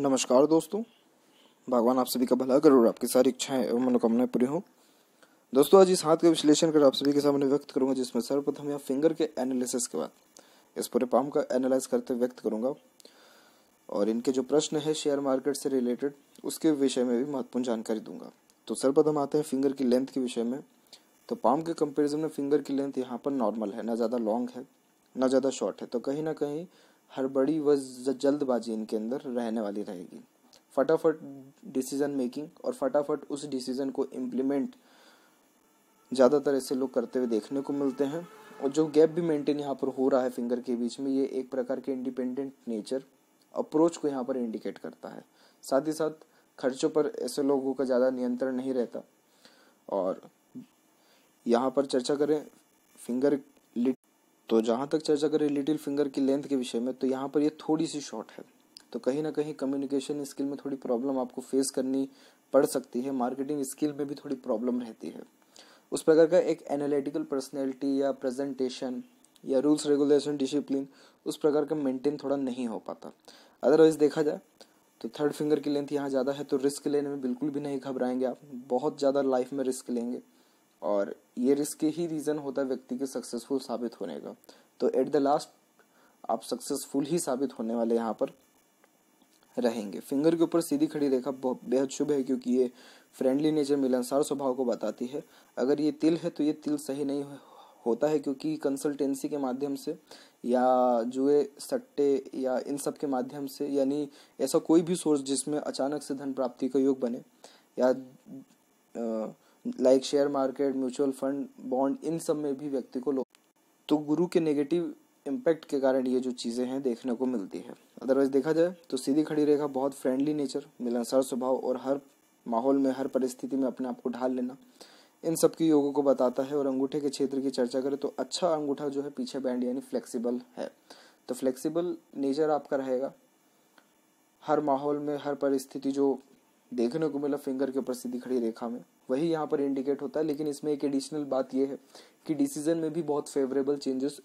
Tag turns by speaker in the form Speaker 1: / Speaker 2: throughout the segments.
Speaker 1: नमस्कार दोस्तों भगवान आप सभी का भला करो और आपकी सारी इच्छाएं एवं मनोकामनाएं पूरी हो दोस्तों आज इस हाथ का विश्लेषण कर आप सभी के सामने व्यक्त करूंगा जिसमें सर्वप्रथम या फिंगर के एनालिसिस के बाद इस पूरे पाम का एनालाइज करते व्यक्त करूंगा और इनके जो प्रश्न है शेयर मार्केट से रिलेटेड उसके विषय में भी महत्वपूर्ण जानकारी दूंगा तो सर्वप्रथम आते हैं फिंगर की लेंथ के विषय में तो पाम के कंपेरिजन में फिंगर की लेंथ यहाँ पर नॉर्मल है ना ज़्यादा लॉन्ग है ना ज़्यादा शॉर्ट है तो कहीं ना कहीं हड़बड़ी व जल्दबाजी इनके अंदर रहने वाली रहेगी फटाफट डिसीज़न मेकिंग और फटाफट उस डिसीज़न को इम्प्लीमेंट ज़्यादातर ऐसे लोग करते हुए देखने को मिलते हैं और जो गैप भी मेंटेन यहाँ पर हो रहा है फिंगर के बीच में ये एक प्रकार के इंडिपेंडेंट नेचर अप्रोच को यहाँ पर इंडिकेट करता है साथ ही साथ खर्चों पर ऐसे लोगों का ज़्यादा नियंत्रण नहीं रहता और यहाँ पर चर्चा करें फिंगर तो जहाँ तक चर्चा करें लिटिल फिंगर की लेंथ के विषय में तो यहाँ पर ये थोड़ी सी शॉर्ट है तो कहीं ना कहीं कम्युनिकेशन स्किल में थोड़ी प्रॉब्लम आपको फेस करनी पड़ सकती है मार्केटिंग स्किल में भी थोड़ी प्रॉब्लम रहती है उस प्रकार का एक एनालिटिकल पर्सनैलिटी या प्रेजेंटेशन या रूल्स रेगुलेशन डिसिप्लिन उस प्रकार का मेंटेन थोड़ा नहीं हो पाता अदरवाइज देखा जाए तो थर्ड फिंगर की लेंथ यहाँ ज़्यादा है तो रिस्क लेने में बिल्कुल भी नहीं घबराएंगे आप बहुत ज़्यादा लाइफ में रिस्क लेंगे और ये रिस्क ही रीज़न होता है व्यक्ति के सक्सेसफुल साबित होने का तो एट द लास्ट आप सक्सेसफुल ही साबित होने वाले यहाँ पर रहेंगे फिंगर के ऊपर सीधी खड़ी रेखा बेहद शुभ है क्योंकि ये फ्रेंडली नेचर मिलनसार स्वभाव को बताती है अगर ये तिल है तो ये तिल सही नहीं होता है क्योंकि कंसल्टेंसी के माध्यम से या जुए सट्टे या इन सब के माध्यम से यानी ऐसा कोई भी सोर्स जिसमें अचानक से धन प्राप्ति का योग बने या आ, like share market mutual fund bond इन सब में भी व्यक्ति को तो गुरु के नेगेटिव इम्पैक्ट के कारण ये जो चीज़ें हैं देखने को मिलती है अदरवाइज देखा जाए तो सीधी खड़ी रेखा बहुत फ्रेंडली नेचर मिलनसार स्वभाव और हर माहौल में हर परिस्थिति में अपने आप को ढाल लेना इन सब के योगों को बताता है और अंगूठे के क्षेत्र की चर्चा करें तो अच्छा अंगूठा जो है पीछे बैंड यानी फ्लेक्सिबल है तो फ्लेक्सिबल नेचर आपका रहेगा हर माहौल में हर परिस्थिति जो देखने को मिला फिंगर के ऊपर सीधी खड़ी रेखा में वही यहाँ पर इंडिकेट होता है लेकिन इसमें एक एडिशनल बात यह है कि डिसीजन में भी बहुत फेवरेबल चेंजेस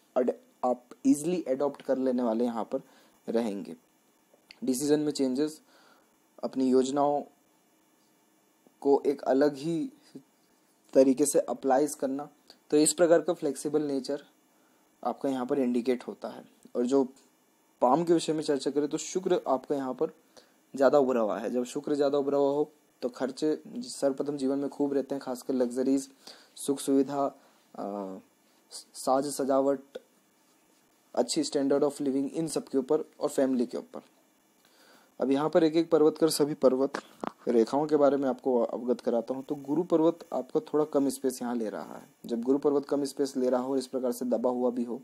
Speaker 1: आप इजिली एडॉप्ट कर लेने वाले यहाँ पर रहेंगे डिसीजन में चेंजेस अपनी योजनाओं को एक अलग ही तरीके से अप्लाइज करना तो इस प्रकार का फ्लेक्सिबल नेचर आपका यहाँ पर इंडिकेट होता है और जो पाम के विषय में चर्चा करें तो शुक्र आपका यहाँ पर ज़्यादा उभरा हुआ है जब शुक्र ज़्यादा उभरा हुआ हो तो खर्च सर्वप्रथम जीवन में खूब रहते हैं खासकर लग्जरीज सुख सुविधा साज सजावट अच्छी स्टैंडर्ड ऑफ लिविंग इन सब के ऊपर और फैमिली के ऊपर अब यहाँ पर एक एक पर्वत कर सभी पर्वत रेखाओं के बारे में आपको अवगत कराता हूँ तो गुरु पर्वत आपका थोड़ा कम स्पेस यहाँ ले रहा है जब गुरु पर्वत कम स्पेस ले रहा हो और इस प्रकार से दबा हुआ भी हो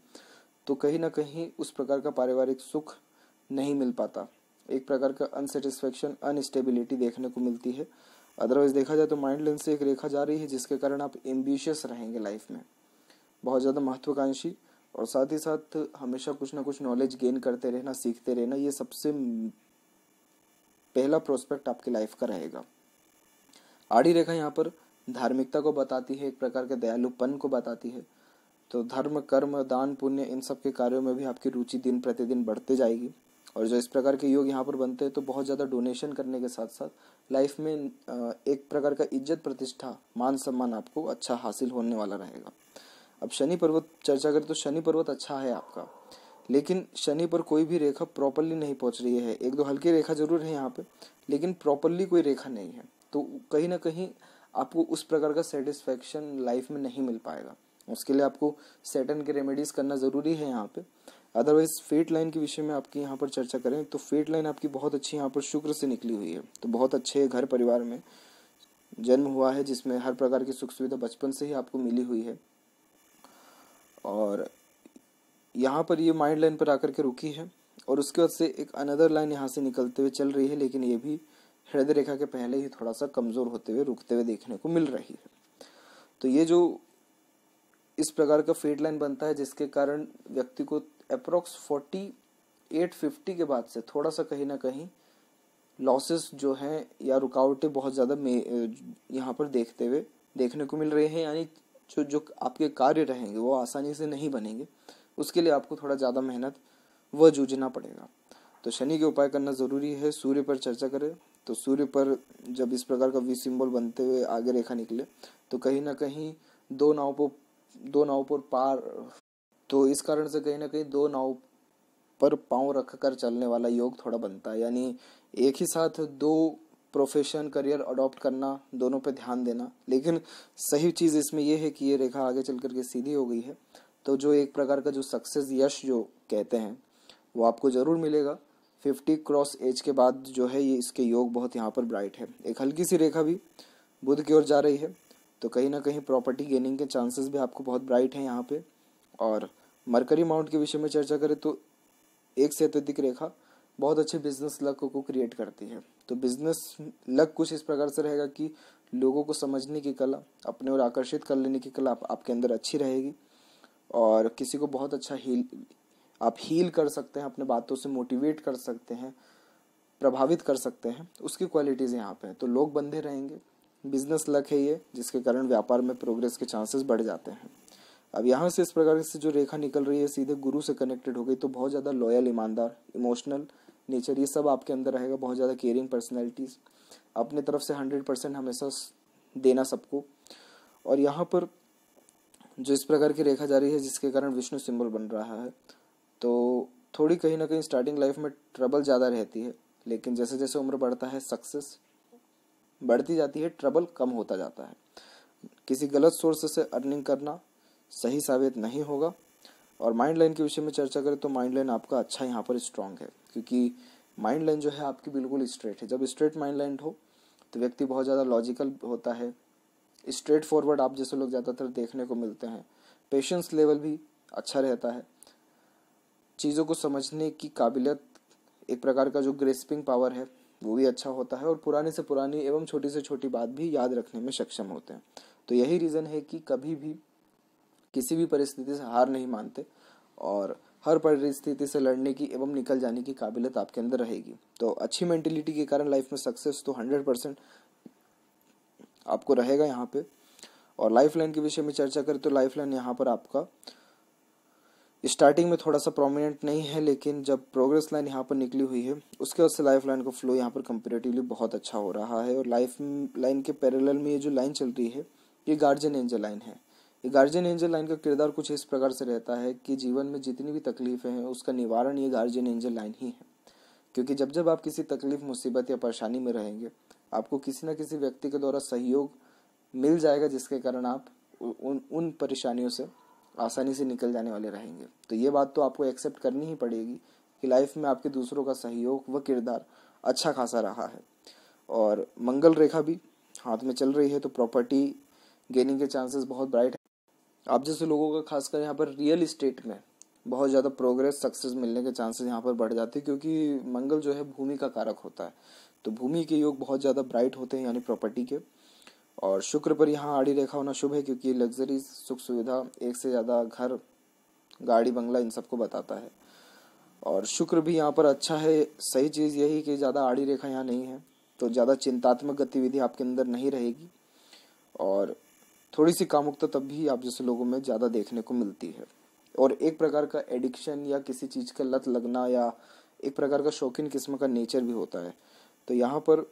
Speaker 1: तो कहीं ना कहीं उस प्रकार का पारिवारिक सुख नहीं मिल पाता एक प्रकार का अनसेटिस्फेक्शन अनस्टेबिलिटी देखने को मिलती है अदरवाइज देखा जाए तो माइंड लेंस से एक रेखा जा रही है जिसके कारण आप एम्बिशियस रहेंगे लाइफ में बहुत ज़्यादा महत्वाकांक्षी और साथ ही साथ हमेशा कुछ ना कुछ नॉलेज गेन करते रहना सीखते रहना ये सबसे पहला प्रोस्पेक्ट आपकी लाइफ का रहेगा आड़ी रेखा यहाँ पर धार्मिकता को बताती है एक प्रकार के दयालुपन को बताती है तो धर्म कर्म दान पुण्य इन सब के कार्यों में भी आपकी रुचि दिन प्रतिदिन बढ़ते जाएगी और जो इस प्रकार के योग यहाँ पर बनते हैं तो बहुत ज़्यादा डोनेशन करने के साथ साथ लाइफ में एक प्रकार का इज्जत प्रतिष्ठा मान सम्मान आपको अच्छा हासिल होने वाला रहेगा अब शनि पर्वत चर्चा करें तो शनि पर्वत अच्छा है आपका लेकिन शनि पर कोई भी रेखा प्रॉपरली नहीं पहुंच रही है एक दो हल्की रेखा जरूर है यहाँ पे लेकिन प्रॉपरली कोई रेखा नहीं है तो कहीं ना कहीं आपको उस प्रकार का सेटिस्फेक्शन लाइफ में नहीं मिल पाएगा उसके लिए आपको सेटन के रेमेडीज़ करना ज़रूरी है यहाँ पे अदरवाइज फेट लाइन के विषय में आपकी यहाँ पर चर्चा करें तो फेट लाइन आपकी बहुत अच्छी यहाँ पर शुक्र से निकली हुई है तो बहुत अच्छे घर परिवार में जन्म हुआ है जिसमें हर प्रकार की सुख सुविधा बचपन से ही आपको मिली हुई है और यहाँ पर ये माइंड लाइन पर आकर के रुकी है और उसके बाद से एक अनदर लाइन यहाँ से निकलते हुए चल रही है लेकिन ये भी हृदय रेखा के पहले ही थोड़ा सा कमज़ोर होते हुए रुकते हुए देखने को मिल रही है तो ये जो इस प्रकार का फेड लाइन बनता है जिसके कारण व्यक्ति को अप्रोक्स फोर्टी एट फिफ्टी के बाद से थोड़ा सा कहीं ना कहीं लॉसेस जो हैं या रुकावटें बहुत ज़्यादा यहाँ पर देखते हुए देखने को मिल रहे हैं यानी जो जो आपके कार्य रहेंगे वो आसानी से नहीं बनेंगे उसके लिए आपको थोड़ा ज़्यादा मेहनत व जूझना पड़ेगा तो शनि के उपाय करना ज़रूरी है सूर्य पर चर्चा करें तो सूर्य पर जब इस प्रकार का वी सिंबल बनते हुए आगे रेखा निकले तो कहीं ना कहीं दो नाव पर दो नाव पर पार तो इस कारण से कहीं ना कहीं दो नाव पर पाँव रख कर चलने वाला योग थोड़ा बनता है यानी एक ही साथ दो प्रोफेशन करियर अडॉप्ट करना दोनों पर ध्यान देना लेकिन सही चीज़ इसमें यह है कि ये रेखा आगे चल करके सीधी हो गई है तो जो एक प्रकार का जो सक्सेस यश जो कहते हैं वो आपको ज़रूर मिलेगा फिफ्टी क्रॉस एज के बाद जो है ये इसके योग बहुत यहाँ पर ब्राइट है एक हल्की सी रेखा भी बुध की ओर जा रही है तो कहीं ना कहीं प्रॉपर्टी गेनिंग के चांसेस भी आपको बहुत ब्राइट हैं यहाँ पे और मरकरी माउंट के विषय में चर्चा करें तो एक से अत्यधिक रेखा बहुत अच्छे बिजनेस लक को क्रिएट करती है तो बिजनेस लक कुछ इस प्रकार से रहेगा कि लोगों को समझने की कला अपने और आकर्षित कर लेने की कला आप, आपके अंदर अच्छी रहेगी और किसी को बहुत अच्छा हील आप हील कर सकते हैं अपने बातों से मोटिवेट कर सकते हैं प्रभावित कर सकते हैं उसकी क्वालिटीज़ यहाँ पे हैं तो लोग बंधे रहेंगे बिजनेस लक है ये जिसके कारण व्यापार में प्रोग्रेस के चांसेस बढ़ जाते हैं अब यहाँ से इस प्रकार से जो रेखा निकल रही है सीधे गुरु से कनेक्टेड हो गई तो बहुत ज़्यादा लॉयल ईमानदार इमोशनल नेचर ये सब आपके अंदर रहेगा बहुत ज़्यादा केयरिंग पर्सनैलिटीज़ अपने तरफ से हंड्रेड परसेंट हमेशा देना सबको और यहाँ पर जो इस प्रकार की रेखा जा रही है जिसके कारण विष्णु सिंबल बन रहा है तो थोड़ी कहीं ना कहीं स्टार्टिंग लाइफ में ट्रबल ज़्यादा रहती है लेकिन जैसे जैसे उम्र बढ़ता है सक्सेस बढ़ती जाती है ट्रबल कम होता जाता है किसी गलत सोर्स से अर्निंग करना सही साबित नहीं होगा और माइंड लाइन के विषय में चर्चा करें तो माइंड लाइन आपका अच्छा यहाँ पर स्ट्रांग है क्योंकि माइंड लाइन जो है आपकी बिल्कुल स्ट्रेट है जब स्ट्रेट माइंड लाइन हो तो व्यक्ति बहुत ज़्यादा लॉजिकल होता है स्ट्रेट फॉरवर्ड आप जैसे लोग ज़्यादातर देखने को मिलते हैं पेशेंस लेवल भी अच्छा रहता है चीज़ों को समझने की काबिलियत एक प्रकार का जो ग्रेस्पिंग पावर है वो भी अच्छा होता है और पुरानी से पुरानी एवं छोटी से छोटी बात भी याद रखने में सक्षम होते हैं तो यही रीज़न है कि कभी भी किसी भी परिस्थिति से हार नहीं मानते और हर परिस्थिति से लड़ने की एवं निकल जाने की काबिलियत आपके अंदर रहेगी तो अच्छी मेंटेलिटी के कारण लाइफ में सक्सेस तो हंड्रेड परसेंट आपको रहेगा यहाँ पे और लाइफ लाइन के विषय में चर्चा करें तो लाइफ लाइन यहाँ पर आपका स्टार्टिंग में थोड़ा सा प्रोमिनेंट नहीं है लेकिन जब प्रोग्रेस लाइन यहाँ पर निकली हुई है उसके बाद से लाइफ लाइन का फ्लो यहाँ पर कंपेरेटिवली बहुत अच्छा हो रहा है और लाइफ लाइन के पैरेलल में ये जो लाइन चल रही है ये गार्जियन एंजल लाइन है गार्जियन एंजल लाइन का किरदार कुछ इस प्रकार से रहता है कि जीवन में जितनी भी तकलीफें हैं उसका निवारण ये गार्जियन एंजल लाइन ही है क्योंकि जब जब आप किसी तकलीफ मुसीबत या परेशानी में रहेंगे आपको किसी ना किसी व्यक्ति के द्वारा सहयोग मिल जाएगा जिसके कारण आप उन उन परेशानियों से आसानी से निकल जाने वाले रहेंगे तो ये बात तो आपको एक्सेप्ट करनी ही पड़ेगी कि लाइफ में आपके दूसरों का सहयोग व किरदार अच्छा खासा रहा है और मंगल रेखा भी हाथ में चल रही है तो प्रॉपर्टी गेनिंग के चांसेस बहुत ब्राइट आप जैसे लोगों का खासकर यहाँ पर रियल इस्टेट में बहुत ज़्यादा प्रोग्रेस सक्सेस मिलने के चांसेस यहाँ पर बढ़ जाते हैं क्योंकि मंगल जो है भूमि का कारक होता है तो भूमि के योग बहुत ज़्यादा ब्राइट होते हैं यानी प्रॉपर्टी के और शुक्र पर यहाँ आड़ी रेखा होना शुभ है क्योंकि लग्जरी सुख सुविधा एक से ज़्यादा घर गाड़ी बंगला इन सबको बताता है और शुक्र भी यहाँ पर अच्छा है सही चीज़ यही कि ज़्यादा आड़ी रेखा यहाँ नहीं है तो ज़्यादा चिंतात्मक गतिविधि आपके अंदर नहीं रहेगी और थोड़ी सी कामुकता तब भी आप जैसे लोगों में ज़्यादा देखने को मिलती है और एक प्रकार का एडिक्शन या किसी चीज़ का लत लगना या एक प्रकार का शौकीन किस्म का नेचर भी होता है तो यहाँ पर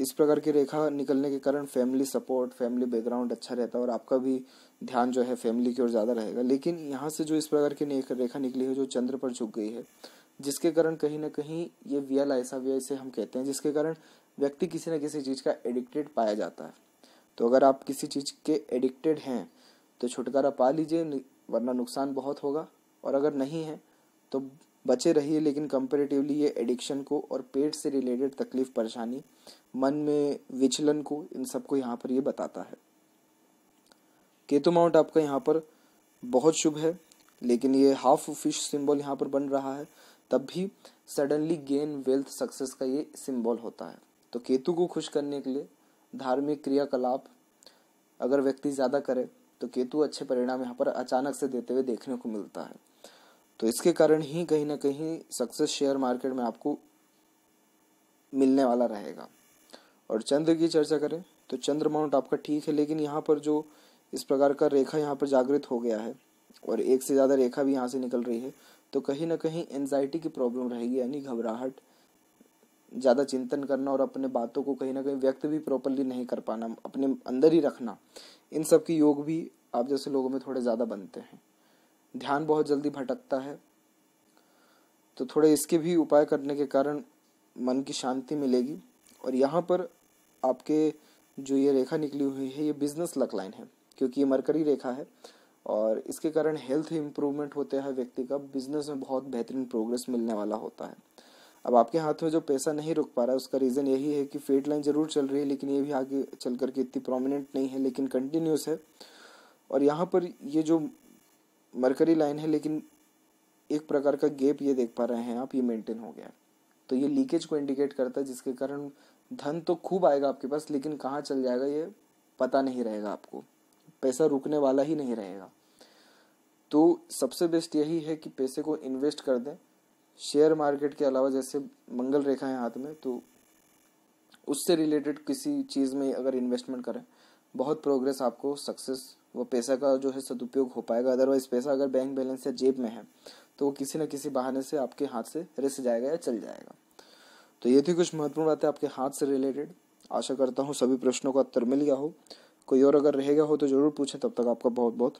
Speaker 1: इस प्रकार की रेखा निकलने के कारण फैमिली सपोर्ट फैमिली बैकग्राउंड अच्छा रहता है और आपका भी ध्यान जो है फैमिली की ओर ज़्यादा रहेगा लेकिन यहाँ से जो इस प्रकार की रेखा निकली है जो चंद्र पर झुक गई है जिसके कारण कहीं ना कहीं ये वियल ऐसा व्यय इसे हम कहते हैं जिसके कारण व्यक्ति किसी न किसी चीज़ का एडिक्टेड पाया जाता है तो अगर आप किसी चीज़ के एडिक्टेड हैं तो छुटकारा पा लीजिए वरना नुकसान बहुत होगा और अगर नहीं है तो बचे रहिए लेकिन कंपेरेटिवली ये एडिक्शन को और पेट से रिलेटेड तकलीफ परेशानी मन में विचलन को इन सबको यहाँ पर ये बताता है केतु माउंट आपका यहाँ पर बहुत शुभ है लेकिन ये हाफ फिश सिंबल यहाँ पर बन रहा है तब भी सडनली गेन वेल्थ सक्सेस का ये सिंबल होता है तो केतु को खुश करने के लिए धार्मिक क्रियाकलाप अगर व्यक्ति ज़्यादा करे तो केतु अच्छे परिणाम यहाँ पर अचानक से देते हुए देखने को मिलता है तो इसके कारण ही कहीं ना कहीं सक्सेस शेयर मार्केट में आपको मिलने वाला रहेगा और चंद्र की चर्चा करें तो चंद्र माउंट आपका ठीक है लेकिन यहाँ पर जो इस प्रकार का रेखा यहाँ पर जागृत हो गया है और एक से ज़्यादा रेखा भी यहाँ से निकल रही है तो कहीं ना कहीं एनजाइटी की प्रॉब्लम रहेगी यानी घबराहट ज़्यादा चिंतन करना और अपने बातों को कहीं ना कहीं व्यक्त भी प्रॉपरली नहीं कर पाना अपने अंदर ही रखना इन सब के योग भी आप जैसे लोगों में थोड़े ज़्यादा बनते हैं ध्यान बहुत जल्दी भटकता है तो थोड़े इसके भी उपाय करने के कारण मन की शांति मिलेगी और यहाँ पर आपके जो ये रेखा निकली हुई है ये बिजनेस लक लाइन है क्योंकि ये मरकरी रेखा है और इसके कारण हेल्थ इम्प्रूवमेंट होते है व्यक्ति का बिजनेस में बहुत बेहतरीन प्रोग्रेस मिलने वाला होता है अब आपके हाथ में जो पैसा नहीं रुक पा रहा है उसका रीज़न यही है कि फेड लाइन ज़रूर चल रही है लेकिन ये भी आगे चल करके इतनी प्रोमिनेंट नहीं है लेकिन कंटिन्यूस है और यहाँ पर ये जो मरकरी लाइन है लेकिन एक प्रकार का गैप ये देख पा रहे हैं आप ये मेंटेन हो गया है तो ये लीकेज को इंडिकेट करता है जिसके कारण धन तो खूब आएगा आपके पास लेकिन कहाँ चल जाएगा ये पता नहीं रहेगा आपको पैसा रुकने वाला ही नहीं रहेगा तो सबसे बेस्ट यही है कि पैसे को इन्वेस्ट कर दें शेयर मार्केट के अलावा जैसे मंगल रेखा है हाथ में तो उससे रिलेटेड किसी चीज़ में अगर इन्वेस्टमेंट करें बहुत प्रोग्रेस आपको सक्सेस वो पैसा का जो है सदुपयोग हो पाएगा अदरवाइज पैसा अगर बैंक बैलेंस या जेब में है तो वो किसी न किसी बहाने से आपके हाथ से रिस जाएगा या चल जाएगा तो ये थी कुछ महत्वपूर्ण बातें आपके हाथ से रिलेटेड आशा करता हूँ सभी प्रश्नों का उत्तर मिल गया हो कोई और अगर रहेगा हो तो ज़रूर पूछें तब तक आपका बहुत बहुत